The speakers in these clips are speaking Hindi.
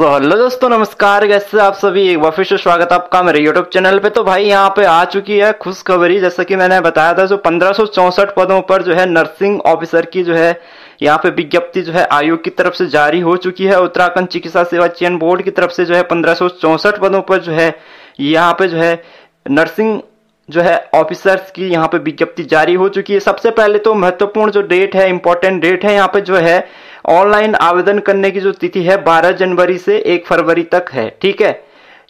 सो so, हेलो दोस्तों नमस्कार कैसे आप सभी एक बार फिर से स्वागत आपका मेरे यूट्यूब चैनल पे तो भाई यहाँ पे आ चुकी है खुशखबरी जैसा कि मैंने बताया था जो पंद्रह पदों पर जो है नर्सिंग ऑफिसर की जो है यहाँ पे विज्ञप्ति जो है आयोग की तरफ से जारी हो चुकी है उत्तराखंड चिकित्सा सेवा चयन बोर्ड की तरफ से जो है पंद्रह पदों पर जो है यहाँ पे जो है नर्सिंग जो है ऑफिसर्स की यहाँ पे विज्ञप्ति जारी हो चुकी है सबसे पहले तो महत्वपूर्ण जो डेट है इंपॉर्टेंट डेट है यहाँ पे जो है ऑनलाइन आवेदन करने की जो तिथि है 12 जनवरी से 1 फरवरी तक है ठीक है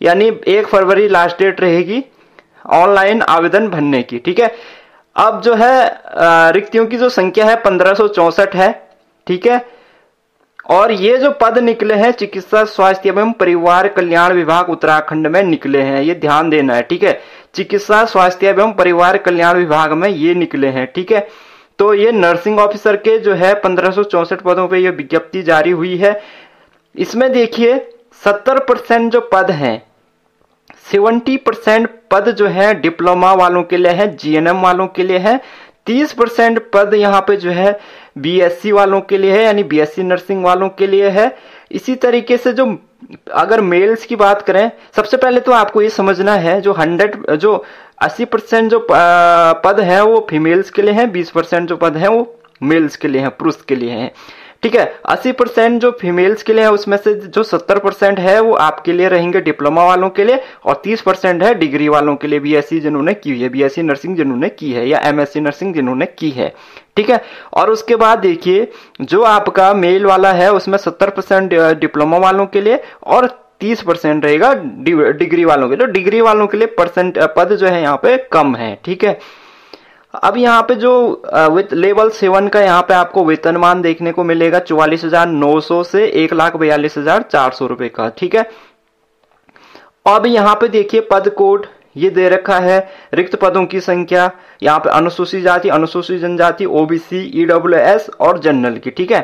यानी 1 फरवरी लास्ट डेट रहेगी ऑनलाइन आवेदन भरने की ठीक है अब जो है रिक्तियों की जो संख्या है पंद्रह है ठीक है और ये जो पद निकले हैं चिकित्सा स्वास्थ्य एवं परिवार कल्याण विभाग उत्तराखंड में निकले हैं ये ध्यान देना है ठीक है चिकित्सा स्वास्थ्य एवं परिवार कल्याण विभाग में ये निकले हैं ठीक है तो ये नर्सिंग ऑफिसर के जो है पंद्रह पदों पे ये विज्ञप्ति जारी हुई है इसमें देखिए सत्तर परसेंट जो पद हैं 70 परसेंट पद जो है डिप्लोमा वालों के लिए है जीएनएम वालों के लिए है तीस परसेंट पद यहाँ पे जो है बीएससी वालों के लिए है यानी बीएससी नर्सिंग वालों के लिए है इसी तरीके से जो अगर मेल्स की बात करें सबसे पहले तो आपको ये समझना है जो हंड्रेड जो अस्सी परसेंट जो पद है वो फीमेल्स के लिए हैं बीस परसेंट जो पद है वो मेल्स के लिए हैं पुरुष के लिए हैं ठीक है अस्सी परसेंट जो फीमेल्स के लिए है उसमें से जो सत्तर परसेंट है वो आपके लिए रहेंगे डिप्लोमा वालों के लिए और तीस परसेंट है डिग्री वालों के लिए बीएससी जिन्होंने की है बीएससी नर्सिंग जिन्होंने की है या एमएससी नर्सिंग जिन्होंने की है ठीक है और उसके बाद देखिए जो आपका मेल वाला है उसमें सत्तर परसेंट डिप्लोमा वालों के लिए और 30 परसेंट रहेगा डिग्री वालों के लिए तो डिग्री वालों के लिए परसेंट पद जो है यहाँ पे कम है ठीक है अब यहाँ पे जो विथ लेवल सेवन का यहाँ पे आपको वेतनमान देखने को मिलेगा चौवालीस हजार नौ सौ से एक लाख बयालीस हजार चार सौ रुपए का ठीक है अब यहाँ पे देखिए पद कोड ये दे रखा है रिक्त पदों की संख्या यहाँ पे अनुसूचित जाति अनुसूचित जनजाति ओबीसी ईडब्ल्यूएस e और जनरल की ठीक है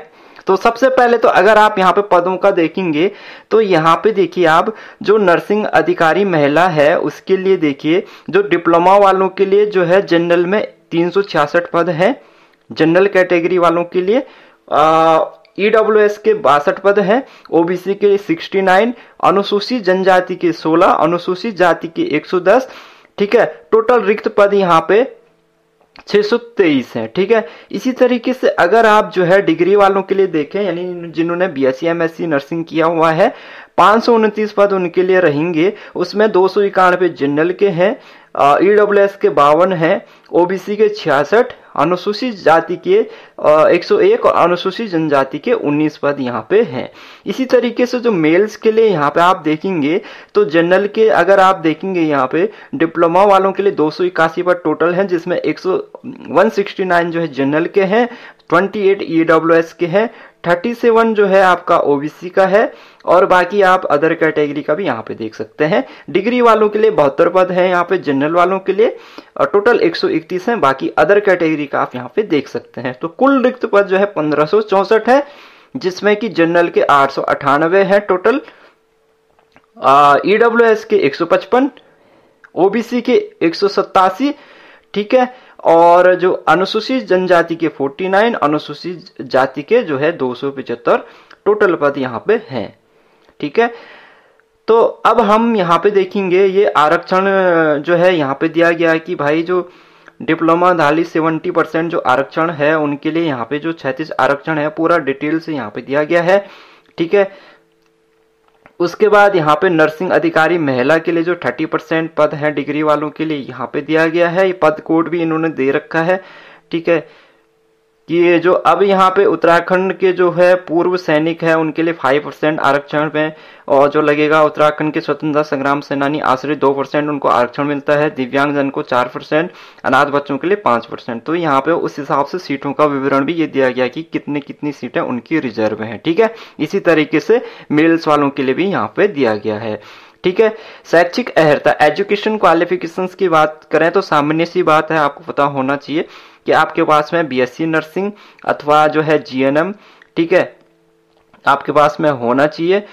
तो सबसे पहले तो अगर आप यहाँ पे पदों का देखेंगे तो यहाँ पे देखिए आप जो नर्सिंग अधिकारी महिला है उसके लिए देखिए जो डिप्लोमा वालों के लिए जो है जनरल में तीन पद है जनरल कैटेगरी वालों के लिए ई डब्ल्यू एस के बासठ पद हैं ओबीसी के 69 अनुसूचित जनजाति के 16 अनुसूचित जाति के 110 ठीक है टोटल रिक्त पद यहाँ पे छः सौ तेईस है ठीक है इसी तरीके से अगर आप जो है डिग्री वालों के लिए देखें यानी जिन्होंने B S C M S C nursing किया हुआ है पाँच पद उनके लिए रहेंगे उसमें दो सौ इक्यानवे जनरल के हैं ई डब्ल्यू एस के बावन हैं ओबीसी के छियासठ अनुसूचित जाति के एक सौ एक और अनुसूचित जनजाति के उन्नीस पद यहाँ पे हैं इसी तरीके से जो मेल्स के लिए यहाँ पे आप देखेंगे तो जनरल के अगर आप देखेंगे यहाँ पे डिप्लोमा वालों के लिए दो सौ इक्यासी पद टोटल हैं जिसमें एक सौ वन सिक्सटी नाइन जो है जनरल के हैं twenty eight E W S के हैं थर्टी सेवन जो है आपका ओबीसी का है और बाकी आप अदर कैटेगरी का भी यहाँ पे देख सकते हैं डिग्री वालों के लिए बहत्तर पद है यहाँ पे जनरल वालों के लिए टोटल 131 हैं बाकी अदर कैटेगरी का आप यहाँ पे देख सकते हैं तो कुल रिक्त पद जो है पंद्रह है जिसमें कि जनरल के आठ है टोटल ईडब्ल्यू के 155 ओबीसी के एक ठीक है और जो अनुसूचित जनजाति के 49 अनुसूचित जाति के जो है दो टोटल पद यहाँ पे हैं ठीक है तो अब हम यहाँ पे देखेंगे ये आरक्षण जो है यहाँ पे दिया गया है कि भाई जो डिप्लोमा धाली सेवेंटी परसेंट जो आरक्षण है उनके लिए यहाँ पे जो छैतीस आरक्षण है पूरा डिटेल से यहाँ पे दिया गया है ठीक है उसके बाद यहाँ पे नर्सिंग अधिकारी महिला के लिए जो 30 परसेंट पद है डिग्री वालों के लिए यहाँ पे दिया गया है ये पद कोड भी इन्होंने दे रखा है ठीक है कि ये जो अब यहाँ पे उत्तराखंड के जो है पूर्व सैनिक है उनके लिए फाइव परसेंट आरक्षण में और जो लगेगा उत्तराखंड के स्वतंत्रता संग्राम सेनानी आश्रय दो परसेंट उनको आरक्षण मिलता है दिव्यांगजन को चार परसेंट अनाथ बच्चों के लिए पांच परसेंट तो यहाँ पे उस हिसाब से सीटों का विवरण भी ये दिया गया कि कितनी कितनी सीटें उनकी रिजर्व है ठीक है इसी तरीके से मेल्स वालों के लिए भी यहाँ पे दिया गया है ठीक है शैक्षिक अहर्ता एजुकेशन क्वालिफिकेशन की बात करें तो सामान्य सी बात है आपको पता होना चाहिए कि आपके पास में बीएससी नर्सिंग अथवा जो है जीएनएम ठीक है आपके पास में होना चाहिए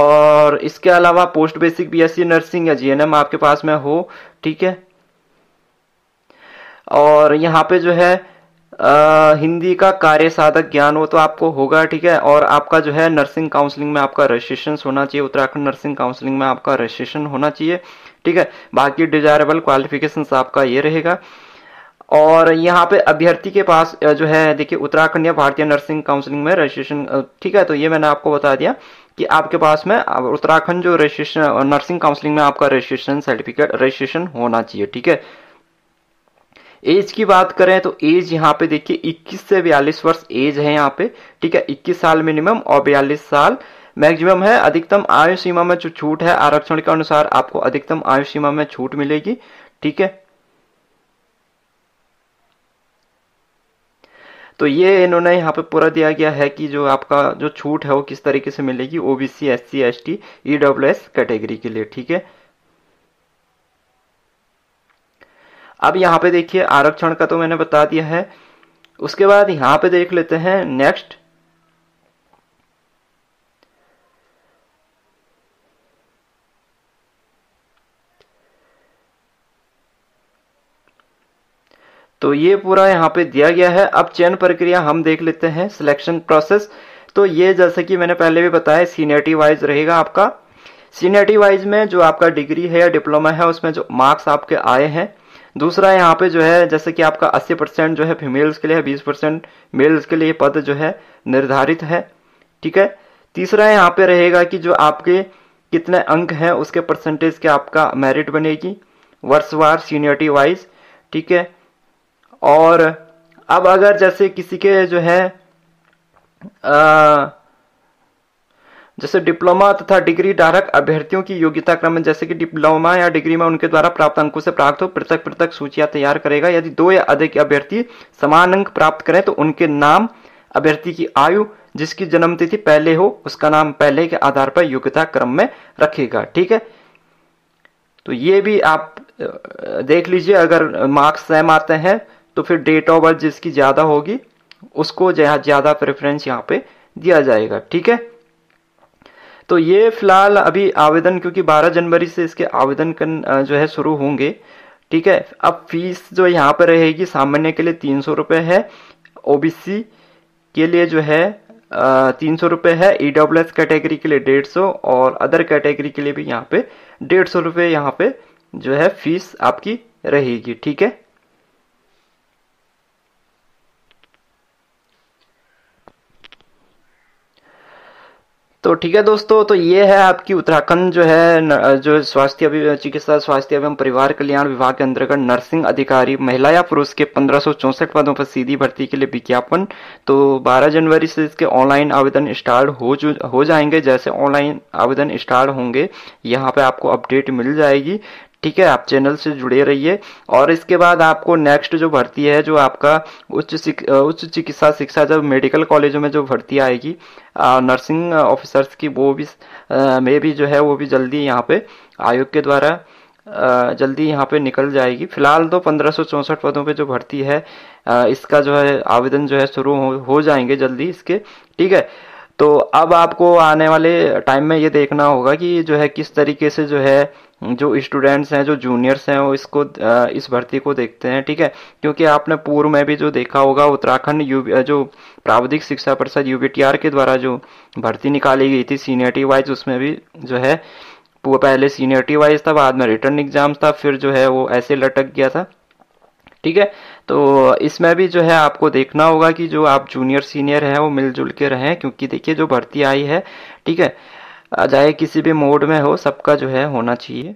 और इसके अलावा पोस्ट बेसिक बीएससी नर्सिंग या जीएनएम आपके पास में हो ठीक है और यहाँ पे जो है आ, हिंदी का कार्य साधक ज्ञान हो तो आपको होगा ठीक है और आपका जो है नर्सिंग काउंसलिंग में आपका रजिस्ट्रेशन होना चाहिए उत्तराखंड नर्सिंग काउंसलिंग में आपका रजिस्ट्रेशन होना चाहिए ठीक है बाकी डिजायरेबल क्वालिफिकेशंस आपका ये रहेगा और यहाँ पे अभ्यर्थी के पास जो है देखिए उत्तराखंड या भारतीय नर्सिंग काउंसिलिंग में रजिस्ट्रेशन ठीक है तो ये मैंने आपको बता दिया कि आपके पास में उत्तराखंड जो रजिस्ट्रेशन नर्सिंग काउंसलिंग में आपका रजिस्ट्रेशन सर्टिफिकेट रजिस्ट्रेशन होना चाहिए ठीक है एज की बात करें तो एज यहाँ पे देखिए 21 से 42 वर्ष एज है यहाँ पे ठीक है 21 साल मिनिमम और 42 साल मैक्सिमम है अधिकतम आयु सीमा में जो छूट है आरक्षण के अनुसार आपको अधिकतम आयु सीमा में छूट मिलेगी ठीक है तो ये इन्होंने यहाँ पे पूरा दिया गया है कि जो आपका जो छूट है वो किस तरीके से मिलेगी OBC S C S T E W S category के लिए ठीक है अब यहाँ पे देखिए आरक्षण का तो मैंने बता दिया है उसके बाद यहाँ पे देख लेते हैं नेक्स्ट तो ये पूरा यहाँ पे दिया गया है अब चयन प्रक्रिया हम देख लेते हैं सिलेक्शन प्रोसेस तो ये जैसे कि मैंने पहले भी बताया सीनियरिटी वाइज रहेगा आपका सीनियरिटी वाइज में जो आपका डिग्री है या डिप्लोमा है उसमें जो मार्क्स आपके आए हैं दूसरा यहाँ पे जो है जैसे कि आपका 80 परसेंट जो है फीमेल्स के लिए है बीस परसेंट मेल्स के लिए पद जो है निर्धारित है ठीक है तीसरा यहाँ पे रहेगा कि जो आपके कितने अंक हैं उसके परसेंटेज के आपका मेरिट बनेगी वर्ष वार सीनियरिटी वाइज ठीक है और अब अगर जैसे किसी के जो है आ, जैसे डिप्लोमा तथा डिग्री धारक अभ्यर्थियों की योग्यता क्रम जैसे कि डिप्लोमा या डिग्री में उनके द्वारा प्राप्त अंकों से प्राप्त हो पृथक पृथक सूचियां तैयार करेगा यदि दो या अधिक अभ्यर्थी समान अंक प्राप्त करें तो उनके नाम अभ्यर्थी की आयु जिसकी जन्मतिथि पहले हो उसका नाम पहले के आधार पर योग्यता क्रम में रखेगा ठीक है तो ये भी आप देख लीजिए अगर मार्क्स सेम आते हैं तो फिर डेट ऑफ बर्थ जिसकी ज़्यादा होगी उसको ज़्यादा प्रेफरेंस यहाँ पे दिया जाएगा ठीक है तो ये फिलहाल अभी आवेदन क्योंकि 12 जनवरी से इसके आवेदन जो है शुरू होंगे ठीक है अब फीस जो यहाँ पर रहेगी सामान्य के लिए तीन सौ रुपये है ओबीसी के लिए जो है तीन सौ रुपये है ई एस कैटेगरी के लिए डेढ़ सौ और अदर कैटेगरी के लिए भी यहाँ पे डेढ़ सौ रुपये यहाँ पे जो है फीस आपकी रहेगी ठीक है तो ठीक है दोस्तों तो ये है आपकी उत्तराखंड जो है जो स्वास्थ्य अभी चिकित्सा स्वास्थ्य एवं परिवार कल्याण विभाग के अंतर्गत नर्सिंग अधिकारी महिला या पुरुष के पंद्रह पदों पर सीधी भर्ती के लिए विज्ञापन तो 12 जनवरी से इसके ऑनलाइन आवेदन स्टार्ट हो हो जाएंगे जैसे ऑनलाइन आवेदन स्टार्ट होंगे यहाँ पे आपको अपडेट मिल जाएगी ठीक है आप चैनल से जुड़े रहिए और इसके बाद आपको नेक्स्ट जो भर्ती है जो आपका उच्च उच्च चिकित्सा शिक्षा जब मेडिकल कॉलेजों में जो भर्ती आएगी नर्सिंग ऑफिसर्स की वो भी में भी जो है वो भी जल्दी यहाँ पे आयोग के द्वारा जल्दी यहाँ पे निकल जाएगी फिलहाल तो पंद्रह पदों पे जो भर्ती है इसका जो है आवेदन जो है शुरू हो, हो जाएंगे जल्दी इसके ठीक है तो अब आपको आने वाले टाइम में ये देखना होगा कि जो है किस तरीके से जो है जो स्टूडेंट्स हैं जो जूनियर्स हैं वो इसको इस भर्ती को देखते हैं ठीक है क्योंकि आपने पूर्व में भी जो देखा होगा उत्तराखंड यू जो प्राविधिक शिक्षा परिषद यू के द्वारा जो भर्ती निकाली गई थी सीनियरिटी वाइज उसमें भी जो है पहले सीनियरिटी वाइज था बाद में रिटर्न एग्जाम्स था फिर जो है वो ऐसे लटक गया था ठीक है तो इसमें भी जो है आपको देखना होगा कि जो आप जूनियर सीनियर हैं वो मिलजुल के रहें क्योंकि देखिए जो भर्ती आई है ठीक है चाहे किसी भी मोड में हो सबका जो है होना चाहिए